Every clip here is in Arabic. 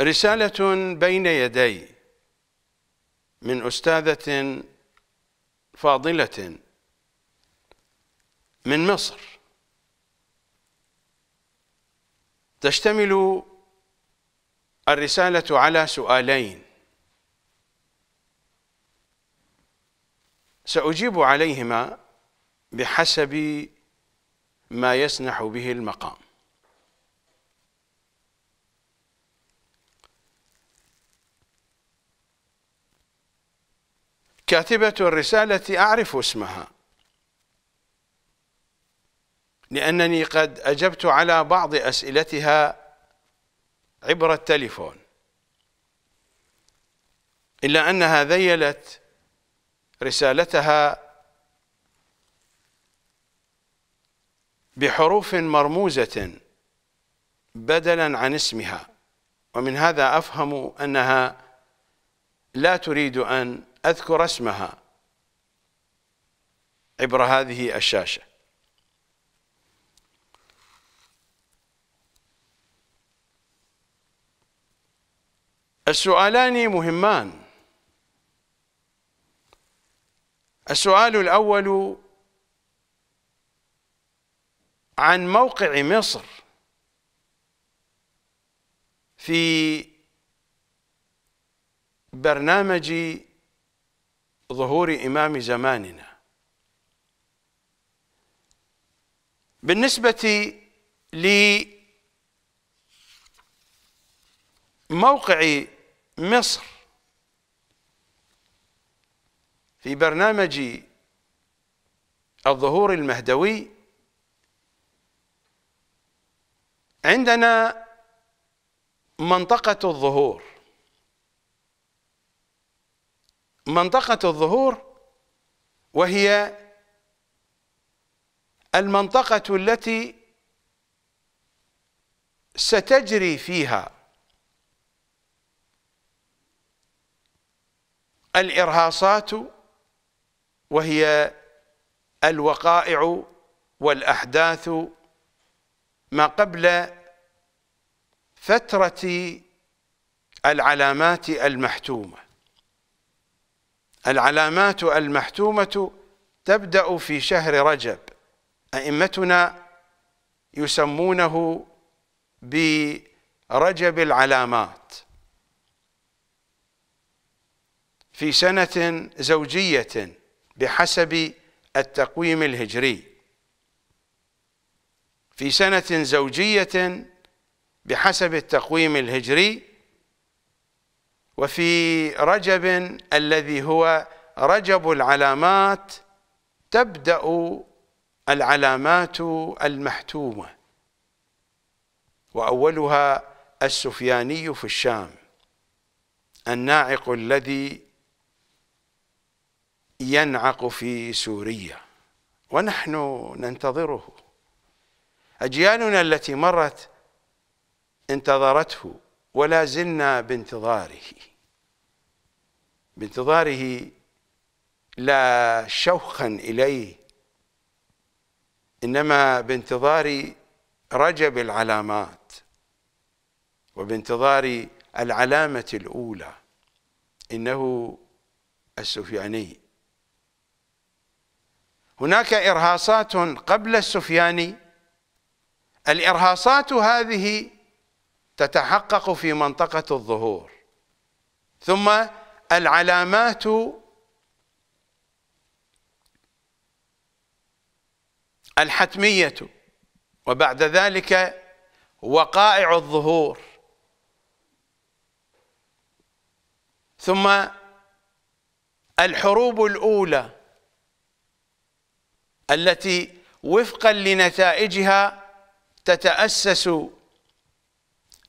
رسالة بين يدي من أستاذة فاضلة من مصر تشتمل الرسالة على سؤالين سأجيب عليهما بحسب ما يسنح به المقام كاتبة الرسالة أعرف اسمها لأنني قد أجبت على بعض أسئلتها عبر التليفون إلا أنها ذيلت رسالتها بحروف مرموزة بدلا عن اسمها ومن هذا أفهم أنها لا تريد أن أذكر اسمها عبر هذه الشاشة السؤالان مهمان السؤال الأول عن موقع مصر في برنامج ظهور إمام زماننا بالنسبة لموقع مصر في برنامج الظهور المهدوي عندنا منطقة الظهور منطقة الظهور وهي المنطقة التي ستجري فيها الإرهاصات وهي الوقائع والأحداث ما قبل فترة العلامات المحتومة العلامات المحتومة تبدأ في شهر رجب أئمتنا يسمونه برجب العلامات في سنة زوجية بحسب التقويم الهجري في سنة زوجية بحسب التقويم الهجري وفي رجب الذي هو رجب العلامات تبدأ العلامات المحتومة وأولها السفياني في الشام الناعق الذي ينعق في سوريا ونحن ننتظره أجيالنا التي مرت انتظرته ولا زلنا بانتظاره بانتظاره لا شوخا اليه انما بانتظار رجب العلامات وبانتظار العلامه الاولى انه السفياني هناك ارهاصات قبل السفياني الارهاصات هذه تتحقق في منطقه الظهور ثم العلامات الحتمية وبعد ذلك وقائع الظهور ثم الحروب الأولى التي وفقا لنتائجها تتأسس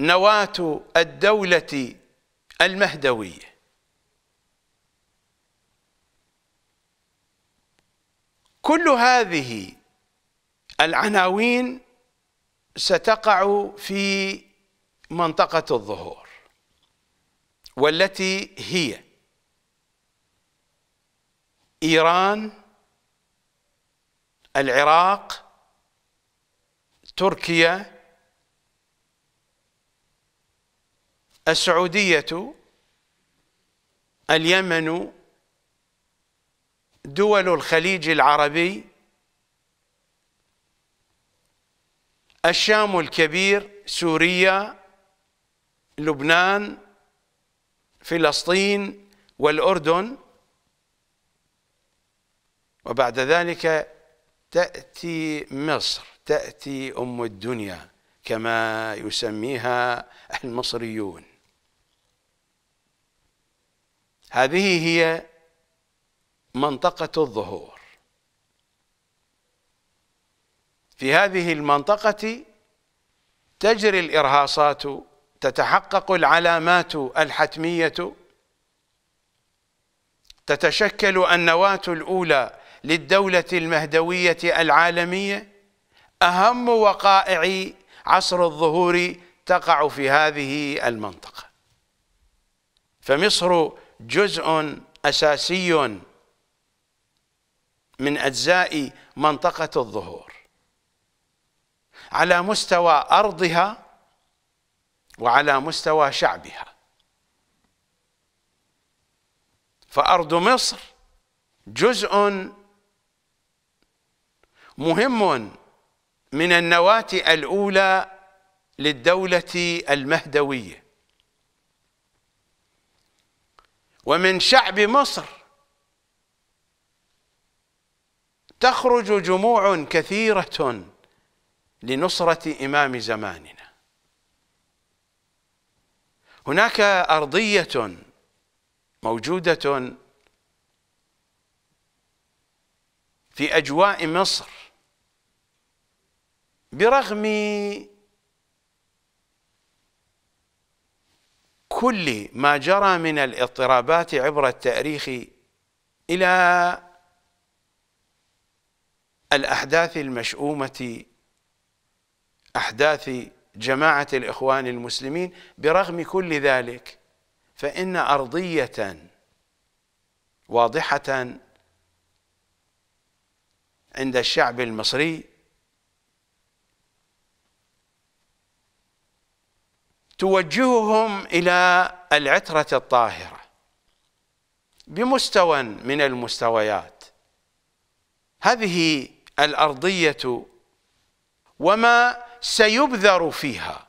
نواة الدولة المهدوية كل هذه العناوين ستقع في منطقة الظهور والتي هي إيران العراق تركيا السعودية اليمن دول الخليج العربي الشام الكبير سوريا لبنان فلسطين والأردن وبعد ذلك تأتي مصر تأتي أم الدنيا كما يسميها المصريون هذه هي منطقة الظهور في هذه المنطقة تجري الإرهاصات تتحقق العلامات الحتمية تتشكل النواة الأولى للدولة المهدوية العالمية أهم وقائع عصر الظهور تقع في هذه المنطقة فمصر جزء أساسي من أجزاء منطقة الظهور على مستوى أرضها وعلى مستوى شعبها فأرض مصر جزء مهم من النواة الأولى للدولة المهدوية ومن شعب مصر تخرج جموع كثيرة لنصرة إمام زماننا هناك أرضية موجودة في أجواء مصر برغم كل ما جرى من الاضطرابات عبر التاريخ إلى الأحداث المشؤومة أحداث جماعة الإخوان المسلمين برغم كل ذلك فإن أرضية واضحة عند الشعب المصري توجههم إلى العترة الطاهرة بمستوى من المستويات هذه الارضيه وما سيبذر فيها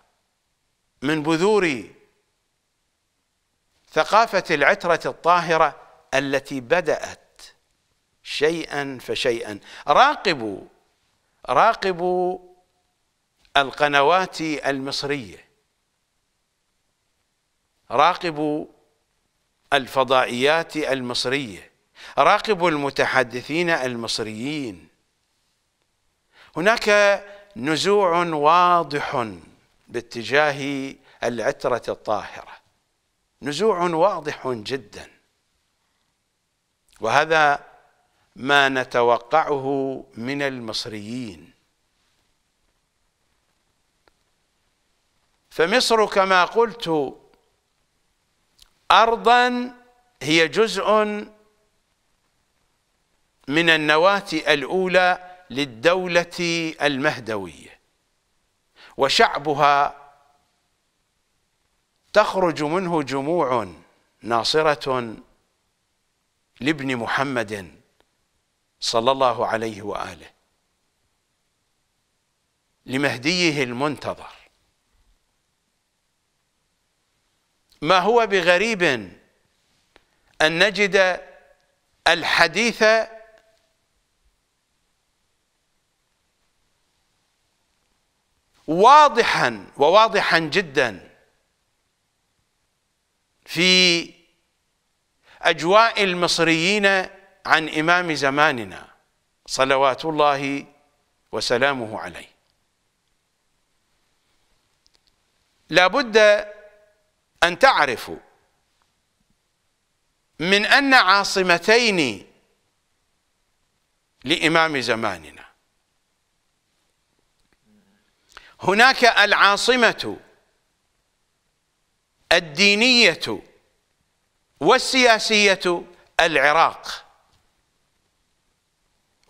من بذور ثقافه العتره الطاهره التي بدات شيئا فشيئا راقبوا راقبوا القنوات المصريه راقبوا الفضائيات المصريه راقبوا المتحدثين المصريين هناك نزوع واضح باتجاه العترة الطاهرة نزوع واضح جدا وهذا ما نتوقعه من المصريين فمصر كما قلت أرضا هي جزء من النواة الأولى للدولة المهدوية وشعبها تخرج منه جموع ناصرة لابن محمد صلى الله عليه وآله لمهديه المنتظر ما هو بغريب أن نجد الحديث واضحا وواضحا جدا في اجواء المصريين عن امام زماننا صلوات الله وسلامه عليه لابد ان تعرفوا من ان عاصمتين لامام زماننا هناك العاصمة الدينية والسياسية العراق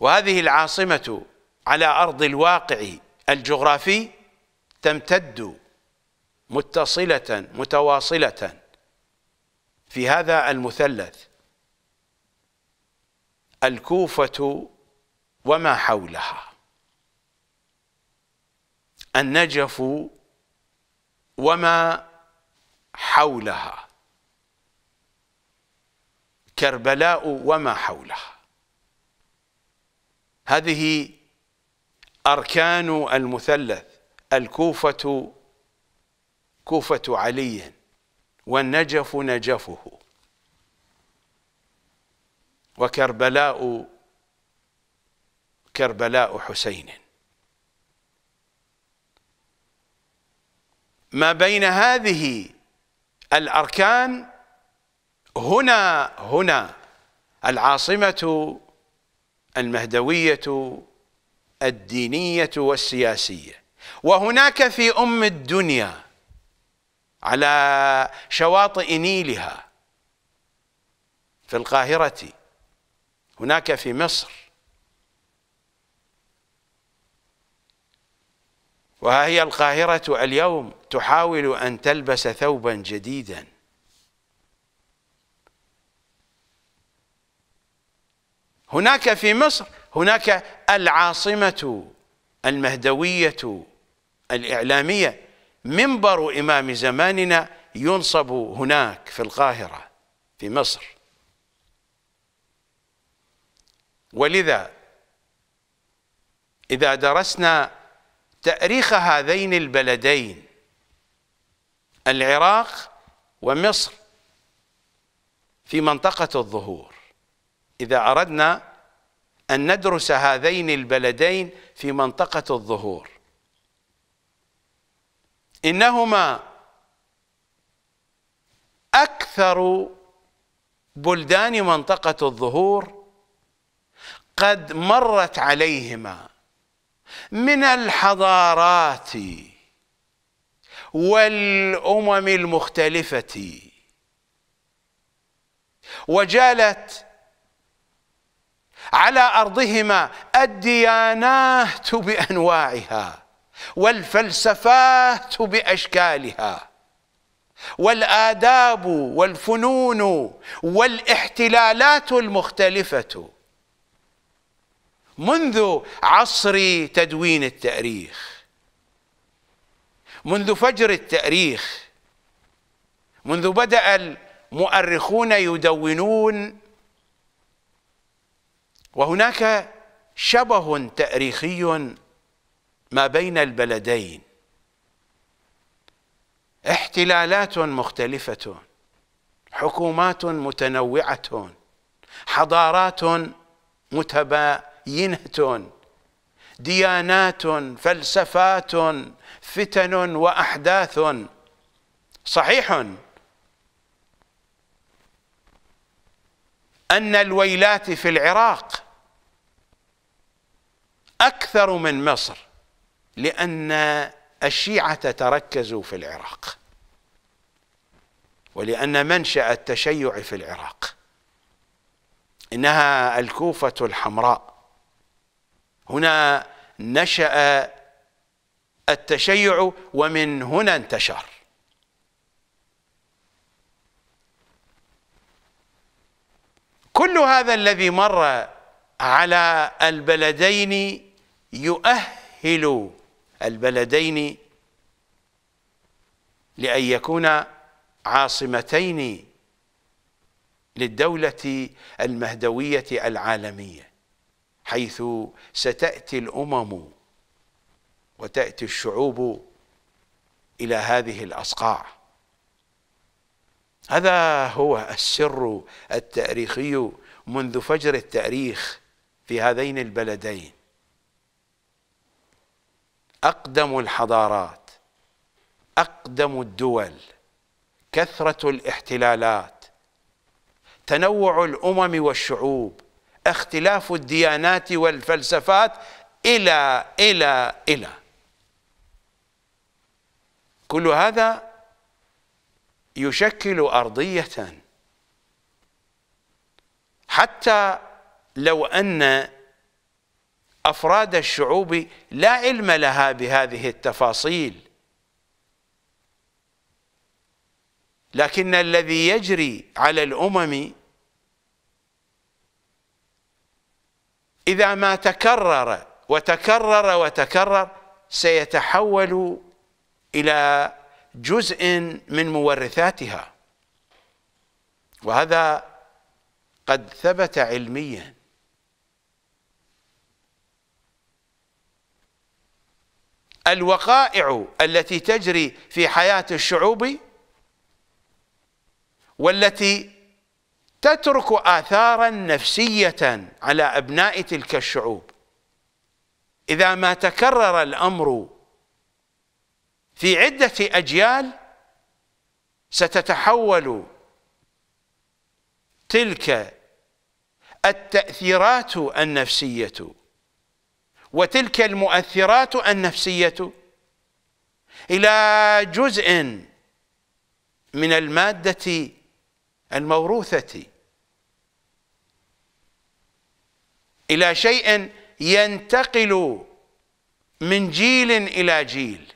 وهذه العاصمة على أرض الواقع الجغرافي تمتد متصلة متواصلة في هذا المثلث الكوفة وما حولها النجف وما حولها كربلاء وما حولها هذه أركان المثلث الكوفة كوفة علي والنجف نجفه وكربلاء كربلاء حسين ما بين هذه الأركان هنا هنا العاصمة المهدوية الدينية والسياسية وهناك في أم الدنيا على شواطئ نيلها في القاهرة هناك في مصر وها هي القاهرة اليوم تحاول أن تلبس ثوبا جديدا هناك في مصر هناك العاصمة المهدوية الإعلامية منبر إمام زماننا ينصب هناك في القاهرة في مصر ولذا إذا درسنا تأريخ هذين البلدين العراق ومصر في منطقة الظهور إذا أردنا أن ندرس هذين البلدين في منطقة الظهور إنهما أكثر بلدان منطقة الظهور قد مرت عليهما من الحضارات والامم المختلفه وجالت على ارضهما الديانات بانواعها والفلسفات باشكالها والاداب والفنون والاحتلالات المختلفه منذ عصر تدوين التاريخ منذ فجر التاريخ منذ بدا المؤرخون يدونون وهناك شبه تاريخي ما بين البلدين احتلالات مختلفه حكومات متنوعه حضارات متباينه ينهتون ديانات فلسفات فتن واحداث صحيح ان الويلات في العراق اكثر من مصر لان الشيعه تركزوا في العراق ولان منشا التشيع في العراق انها الكوفه الحمراء هنا نشأ التشيع ومن هنا انتشر كل هذا الذي مر على البلدين يؤهل البلدين لأن يكون عاصمتين للدولة المهدوية العالمية حيث ستاتي الامم وتاتي الشعوب الى هذه الاصقاع هذا هو السر التاريخي منذ فجر التاريخ في هذين البلدين اقدم الحضارات اقدم الدول كثره الاحتلالات تنوع الامم والشعوب اختلاف الديانات والفلسفات إلى إلى إلى كل هذا يشكل أرضية حتى لو أن أفراد الشعوب لا علم لها بهذه التفاصيل لكن الذي يجري على الأمم إذا ما تكرر وتكرر وتكرر سيتحول إلى جزء من مورثاتها وهذا قد ثبت علميا الوقائع التي تجري في حياة الشعوب والتي تترك آثارا نفسية على أبناء تلك الشعوب إذا ما تكرر الأمر في عدة أجيال ستتحول تلك التأثيرات النفسية وتلك المؤثرات النفسية إلى جزء من المادة الموروثة الى شيء ينتقل من جيل الى جيل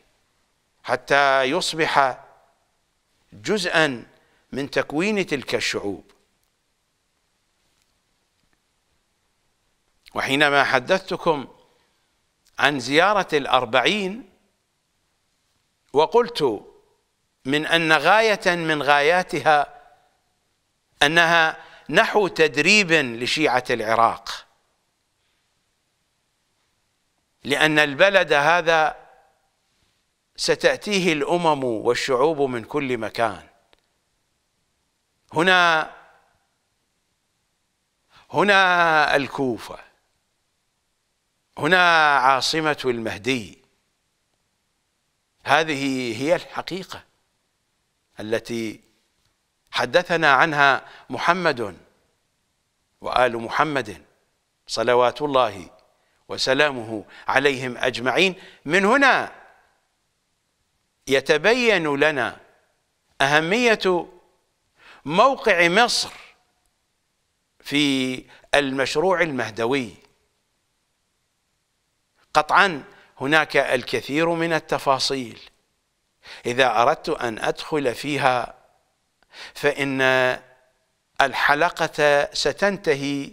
حتى يصبح جزءا من تكوين تلك الشعوب وحينما حدثتكم عن زيارة الأربعين وقلت من أن غاية من غاياتها أنها نحو تدريب لشيعة العراق لأن البلد هذا ستأتيه الأمم والشعوب من كل مكان هنا هنا الكوفة هنا عاصمة المهدي هذه هي الحقيقة التي حدثنا عنها محمد وآل محمد صلوات الله وسلامه عليهم أجمعين من هنا يتبين لنا أهمية موقع مصر في المشروع المهدوي قطعا هناك الكثير من التفاصيل إذا أردت أن أدخل فيها فإن الحلقة ستنتهي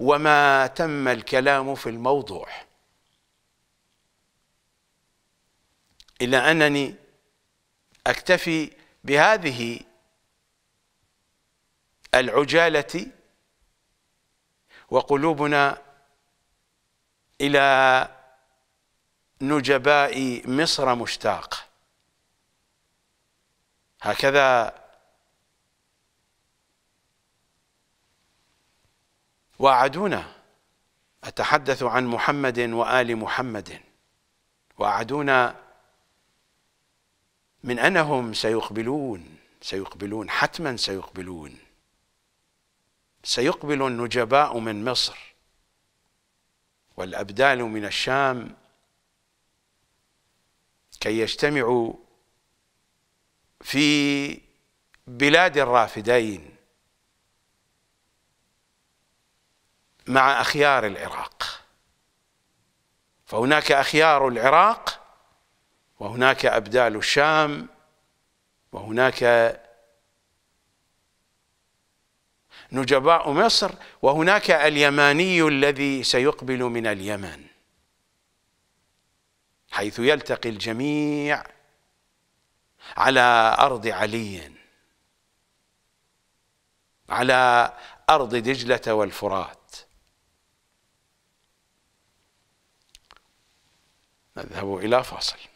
وما تم الكلام في الموضوع إلا أنني أكتفي بهذه العجالة وقلوبنا إلى نجباء مصر مشتاق هكذا واعدونا اتحدث عن محمد وال محمد واعدونا من انهم سيقبلون سيقبلون حتما سيقبلون سيقبل النجباء من مصر والابدال من الشام كي يجتمعوا في بلاد الرافدين مع اخيار العراق فهناك اخيار العراق وهناك ابدال الشام وهناك نجباء مصر وهناك اليماني الذي سيقبل من اليمن حيث يلتقي الجميع على ارض علي على ارض دجله والفرات نذهب إلى فاصل